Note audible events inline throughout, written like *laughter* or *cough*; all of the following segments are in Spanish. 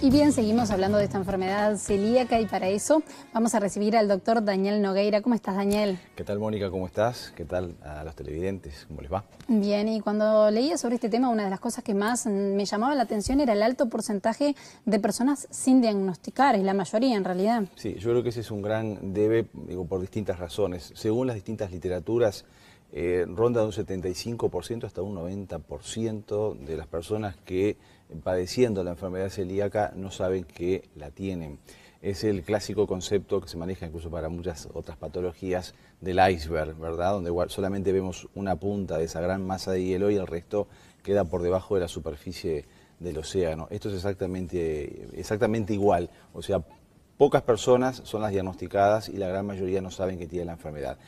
Y bien, seguimos hablando de esta enfermedad celíaca y para eso vamos a recibir al doctor Daniel Nogueira. ¿Cómo estás, Daniel? ¿Qué tal, Mónica? ¿Cómo estás? ¿Qué tal a los televidentes? ¿Cómo les va? Bien, y cuando leía sobre este tema, una de las cosas que más me llamaba la atención era el alto porcentaje de personas sin diagnosticar, es la mayoría en realidad. Sí, yo creo que ese es un gran debe, digo, por distintas razones. Según las distintas literaturas, eh, ronda de un 75% hasta un 90% de las personas que padeciendo la enfermedad celíaca no saben que la tienen. Es el clásico concepto que se maneja incluso para muchas otras patologías del iceberg, ¿verdad? Donde solamente vemos una punta de esa gran masa de hielo y el resto queda por debajo de la superficie del océano. Esto es exactamente, exactamente igual. O sea, pocas personas son las diagnosticadas y la gran mayoría no saben que tienen la enfermedad.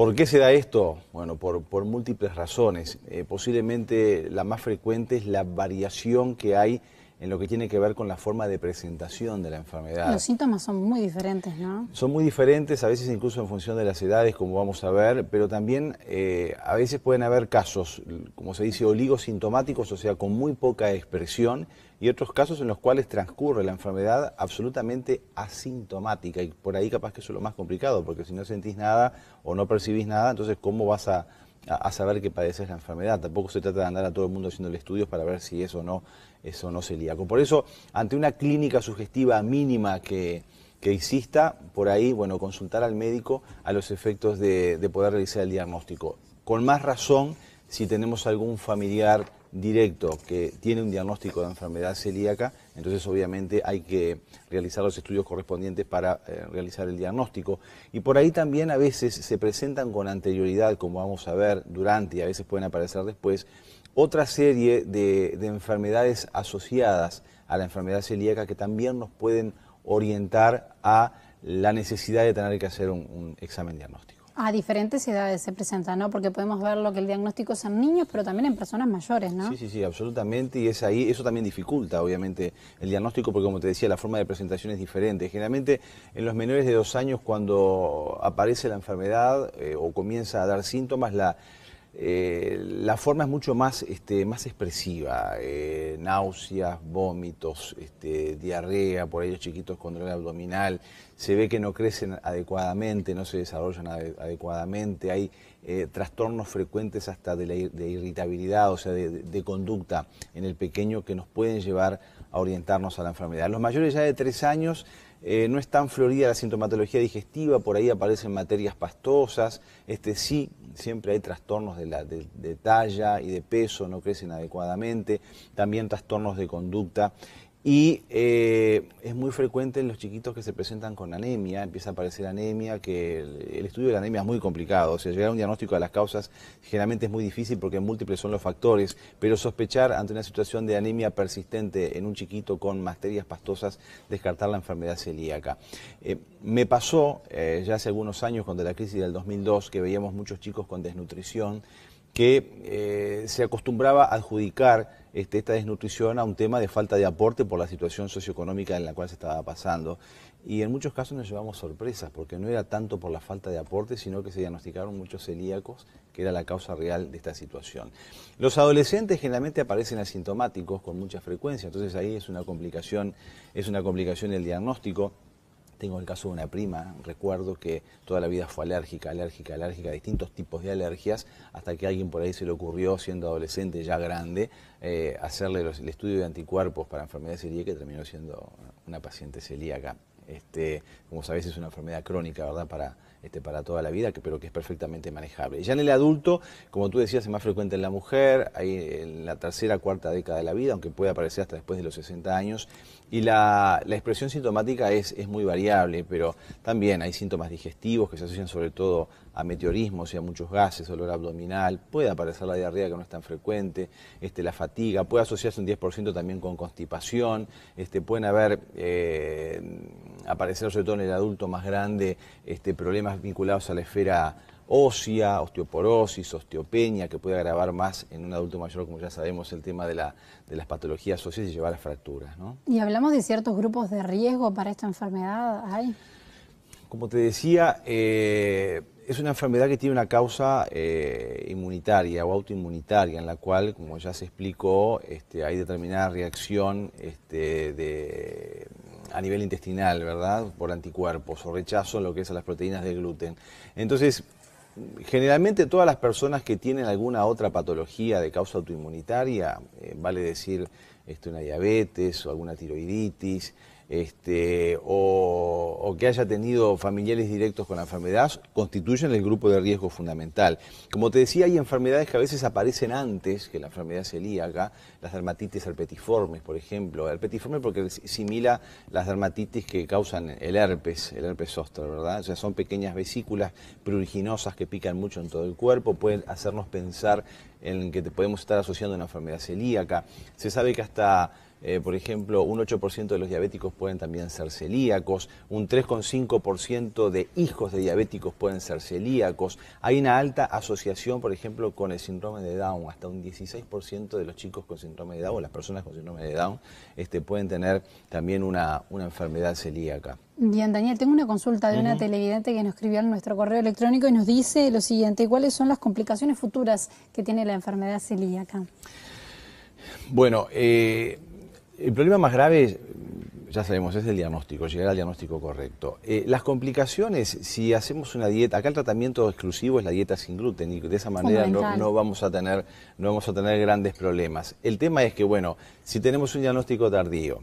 ¿Por qué se da esto? Bueno, por, múltiples razones. Eh, posiblemente la más frecuente es la variación que hay en lo que tiene que ver con la forma de presentación de la enfermedad. Los síntomas son muy diferentes, ¿no? Son muy diferentes, a veces incluso en función de las edades, como vamos a ver, pero también eh, a veces pueden haber casos, como se dice, oligosintomáticos, o sea, con muy poca expresión, y otros casos en los cuales transcurre la enfermedad absolutamente asintomática. Y por ahí capaz que eso es lo más complicado, porque si no sentís nada o no percibís nada, entonces ¿cómo vas a, saber que padeces la enfermedad? Tampoco se trata de andar a todo el mundo haciendo estudios para ver si eso no, eso no celíaco. Por eso, ante una clínica sugestiva mínima que, que exista, por ahí, bueno, consultar al médico a los efectos de, de poder realizar el diagnóstico. Con más razón si tenemos algún familiar directo que tiene un diagnóstico de enfermedad celíaca, entonces obviamente hay que realizar los estudios correspondientes para eh, realizar el diagnóstico. Y por ahí también a veces se presentan con anterioridad, como vamos a ver durante y a veces pueden aparecer después, otra serie de, enfermedades asociadas a la enfermedad celíaca que también nos pueden orientar a la necesidad de tener que hacer un examen diagnóstico. A diferentes edades se presenta, ¿no? Porque podemos ver lo que el diagnóstico es en niños, pero también en personas mayores, ¿no? Sí, sí, sí, absolutamente. Y es ahí, eso también dificulta, obviamente, el diagnóstico, porque como te decía, la forma de presentación es diferente. Generalmente, en los menores de dos años, cuando aparece la enfermedad eh, o comienza a dar síntomas, la, eh, la forma es mucho más, este, más expresiva, eh, náuseas, vómitos, este, diarrea, por ahí los chiquitos con dolor abdominal, se ve que no crecen adecuadamente, no se desarrollan adecuadamente, hay eh, trastornos frecuentes hasta de, irritabilidad, o sea, de, de, conducta en el pequeño que nos pueden llevar a orientarnos a la enfermedad. Los mayores ya de tres años eh, no es tan florida la sintomatología digestiva, por ahí aparecen materias pastosas, este, sí, siempre hay trastornos de talla y de peso, no crecen adecuadamente, también trastornos de conducta y eh, es muy frecuente en los chiquitos que se presentan con anemia, empieza a aparecer anemia, que el, estudio de la anemia es muy complicado, o sea, llegar a un diagnóstico de las causas generalmente es muy difícil porque múltiples son los factores, pero sospechar ante una situación de anemia persistente en un chiquito con bacterias pastosas, descartar la enfermedad celíaca. Eh, me pasó eh, ya hace algunos años, cuando la crisis del 2002, que veíamos muchos chicos con desnutrición, que eh, se acostumbraba a adjudicar este, esta desnutrición a un tema de falta de aporte por la situación socioeconómica en la cual se estaba pasando. Y en muchos casos nos llevamos sorpresas, porque no era tanto por la falta de aporte, sino que se diagnosticaron muchos celíacos, que era la causa real de esta situación. Los adolescentes generalmente aparecen asintomáticos con mucha frecuencia, entonces ahí es una complicación, es una complicación el diagnóstico. Tengo el caso de una prima, recuerdo que toda la vida fue alérgica, alérgica, alérgica, distintos tipos de alergias, hasta que alguien por ahí se le ocurrió, siendo adolescente ya grande, eh, hacerle el estudio de anticuerpos para enfermedades celíaca y terminó siendo una paciente celíaca. Este, como sabéis es una enfermedad crónica, ¿verdad? Para este, para toda la vida, pero que es perfectamente manejable. Ya en el adulto, como tú decías, es más frecuente en la mujer, ahí en la tercera, cuarta década de la vida, aunque puede aparecer hasta después de los 60 años. Y la, expresión sintomática es, es muy variable, pero también hay síntomas digestivos que se asocian sobre todo a meteorismos y a muchos gases, olor abdominal, puede aparecer la diarrea que no es tan frecuente, este, la fatiga, puede asociarse un 10% también con constipación, este, pueden haber, eh, aparecer sobre todo en el adulto más grande, este, problemas vinculados a la esfera ósea, osteoporosis, osteopenia, que puede agravar más en un adulto mayor, como ya sabemos, el tema de, las patologías óseas y llevar a fracturas. ¿Y hablamos de ciertos grupos de riesgo para esta enfermedad? ¿Hay? Como te decía, eh, es una enfermedad que tiene una causa eh, inmunitaria o autoinmunitaria, en la cual, como ya se explicó, este, hay determinada reacción este, de a nivel intestinal, ¿verdad? Por anticuerpos o rechazo en lo que es a las proteínas del gluten. Entonces, generalmente todas las personas que tienen alguna otra patología de causa autoinmunitaria, eh, vale decir este, una diabetes o alguna tiroiditis, este, o, que haya tenido familiares directos con la enfermedad constituyen el grupo de riesgo fundamental. Como te decía, hay enfermedades que a veces aparecen antes que la enfermedad celíaca, las dermatitis herpetiformes, por ejemplo. Herpetiforme porque simila las dermatitis que causan el herpes, el herpes zóster, ¿verdad? O sea, son pequeñas vesículas pruriginosas que pican mucho en todo el cuerpo, pueden hacernos pensar en que podemos estar asociando una enfermedad celíaca. Se sabe que hasta eh, por ejemplo, un 8% de los diabéticos pueden también ser celíacos, un 3,5% de hijos de diabéticos pueden ser celíacos. Hay una alta asociación, por ejemplo, con el síndrome de Down. Hasta un 16% de los chicos con síndrome de Down, o las personas con síndrome de Down, este, pueden tener también una, una enfermedad celíaca. Bien, Daniel, tengo una consulta de una televidente que nos escribió en nuestro correo electrónico y nos dice lo siguiente, ¿cuáles son las complicaciones futuras que tiene la enfermedad celíaca? Bueno, eh, el problema más grave ya sabemos, es el diagnóstico, llegar al diagnóstico correcto. Eh, las complicaciones, si hacemos una dieta, acá el tratamiento exclusivo es la dieta sin gluten y de esa manera no, vamos a tener, no vamos a tener grandes problemas. El tema es que, bueno, si tenemos un diagnóstico tardío,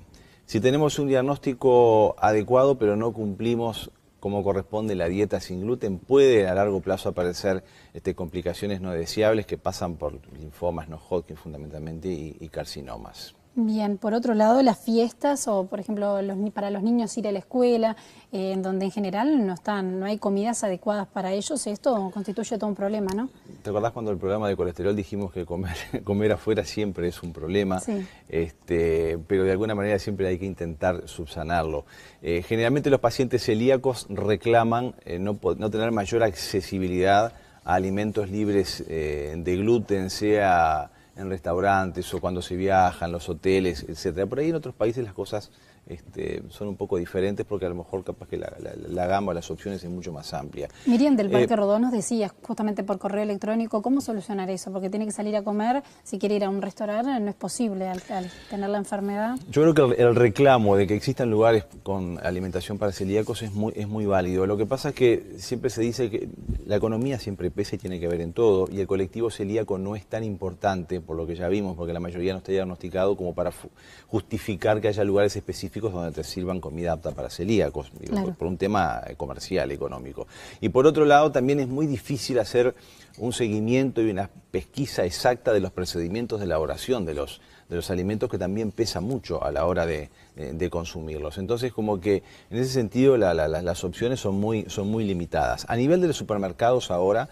si tenemos un diagnóstico adecuado pero no cumplimos como corresponde la dieta sin gluten, puede a largo plazo aparecer este, complicaciones no deseables que pasan por linfomas, no Hodgkin fundamentalmente y carcinomas. Bien, por otro lado, las fiestas o, por ejemplo, los, para los niños ir a la escuela, eh, en donde en general no están, no hay comidas adecuadas para ellos, esto constituye todo un problema, ¿no? ¿Te acordás cuando el programa de colesterol dijimos que comer, *laughs* comer afuera siempre es un problema? Sí. Este, pero de alguna manera siempre hay que intentar subsanarlo. Eh, generalmente los pacientes celíacos reclaman eh, no tener mayor accesibilidad a alimentos libres de gluten, sea en restaurantes o cuando se viaja, en los hoteles, etc. Por ahí en otros países las cosas este, son un poco diferentes porque a lo mejor capaz que la, gama las opciones es mucho más amplia. Miriam del Parque eh, Rodón nos decía justamente por correo electrónico cómo solucionar eso, porque tiene que salir a comer, si quiere ir a un restaurante no es posible al, tener la enfermedad. Yo creo que el, reclamo de que existan lugares con alimentación para celíacos es muy, es muy válido. Lo que pasa es que siempre se dice que la economía siempre pese y tiene que ver en todo, y el colectivo celíaco no es tan importante, por lo que ya vimos, porque la mayoría no está diagnosticado, como para justificar que haya lugares específicos donde te sirvan comida apta para celíacos, por, un tema eh, comercial, económico. Y por otro lado, también es muy difícil hacer un seguimiento y una pesquisa exacta de los procedimientos de elaboración de los, alimentos que también pesa mucho a la hora de, eh, consumirlos. Entonces, como que en ese sentido las opciones son muy, son muy limitadas. A nivel de los supermercados ahora,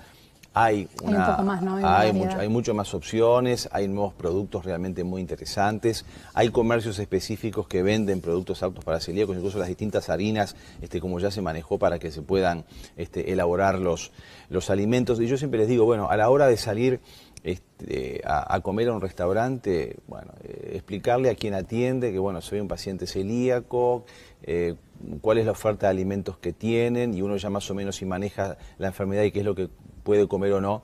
hay, una, más, mucho, más opciones, hay nuevos productos realmente muy interesantes, hay comercios específicos que venden productos aptos para celíacos, incluso las distintas harinas, este, como ya se manejó para que se puedan este, elaborar los, alimentos. Y yo siempre les digo, bueno, a la hora de salir este, a, comer a un restaurante, bueno, eh, explicarle a quien atiende que, bueno, soy un paciente celíaco, eh, cuál es la oferta de alimentos que tienen y uno ya más o menos si maneja la enfermedad y qué es lo que puede comer o no,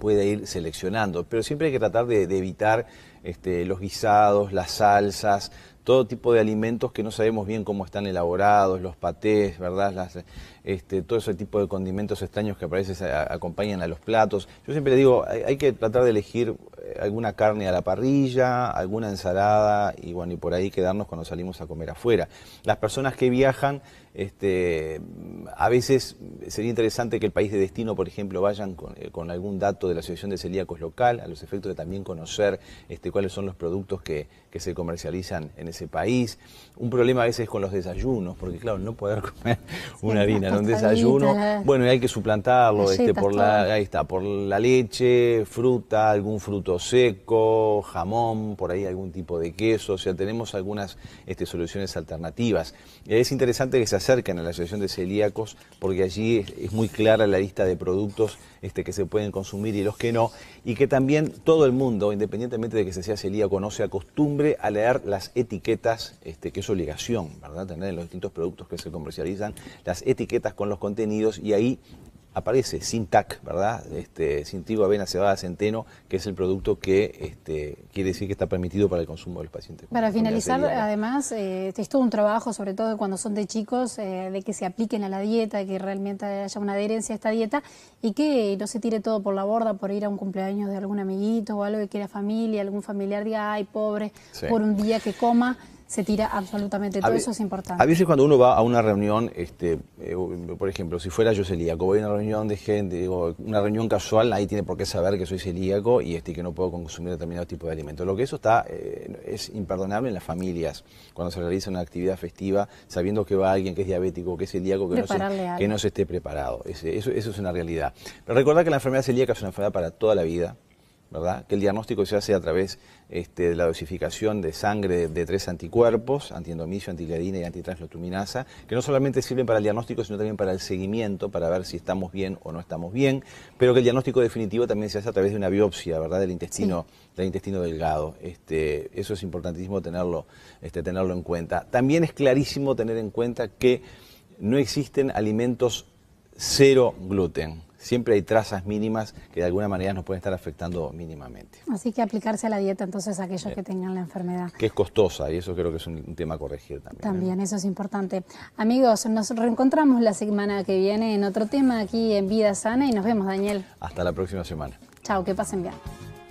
puede ir seleccionando. Pero siempre hay que tratar de, evitar este, los guisados, las salsas, todo tipo de alimentos que no sabemos bien cómo están elaborados, los patés, ¿verdad? Este, todo ese tipo de condimentos extraños que a veces acompañan a los platos. Yo siempre le digo, hay, que tratar de elegir eh, alguna carne a la parrilla, alguna ensalada y bueno, y por ahí quedarnos cuando salimos a comer afuera. Las personas que viajan, este, a veces sería interesante que el país de destino, por ejemplo, vayan eh, con, algún dato de la Asociación de Celíacos Local, a los efectos de también conocer este, cuáles son los productos que, se comercializan en ese país. Un problema a veces con los desayunos, porque claro, no poder *laughs* comer una harina, en un desayuno, bueno, y hay que suplantarlo este, por la, ahí está, por la leche, fruta, algún fruto seco, jamón, por ahí algún tipo de queso, o sea, tenemos algunas este, soluciones alternativas. Es interesante que se acerquen a la Asociación de Celíacos, porque allí es, muy clara la lista de productos este, que se pueden consumir y los que no, y que también todo el mundo, independientemente de que se sea celíaco o no, se acostumbre a leer las etiquetas etiquetas, este, que es obligación, ¿verdad? Tener en los distintos productos que se comercializan las etiquetas con los contenidos y ahí aparece sin TAC, ¿verdad? Este, sin avena, cebada, centeno, que es el producto que este, quiere decir que está permitido para el consumo del paciente. Para finalizar, además, eh, es todo un trabajo, sobre todo cuando son de chicos, eh, de que se apliquen a la dieta, que realmente haya una adherencia a esta dieta y que no se tire todo por la borda por ir a un cumpleaños de algún amiguito o algo que quiera familia, algún familiar diga, ay, pobre, por un día que coma se tira absolutamente todo, eso es importante. A veces cuando uno va a una reunión, este, eh, por ejemplo, si fuera yo celíaco, voy a una reunión de gente, digo, una reunión casual, nadie tiene por qué saber que soy celíaco y este, que no puedo consumir determinado tipo de alimentos. Lo que eso está eh, es imperdonable en las familias, cuando se realiza una actividad festiva, sabiendo que va alguien que es diabético, que es celíaco, que, no se, esté preparado. eso, es una realidad. Pero recordar que la enfermedad celíaca es una enfermedad para toda la vida que el diagnóstico se hace a través este, de la dosificación de sangre de tres anticuerpos, antiendomicio, antigladina y antitranslotuminasa, que no solamente sirven para el diagnóstico, sino también para el seguimiento, para ver si estamos bien o no estamos bien, pero que el diagnóstico definitivo también se hace a través de una biopsia, ¿verdad? Del intestino, del intestino delgado. Este, eso es importantísimo tenerlo, este, tenerlo en cuenta. También es clarísimo tener en cuenta que no existen alimentos cero gluten siempre hay trazas mínimas que de alguna manera nos pueden estar afectando mínimamente. Así que aplicarse a la dieta entonces a aquellos que tengan la enfermedad. Que es costosa y eso creo que es un, tema a corregir también. ¿eh? También, eso es importante. Amigos, nos reencontramos la semana que viene en otro tema aquí en Vida Sana y nos vemos, Daniel. Hasta la próxima semana. Chao, que pasen bien.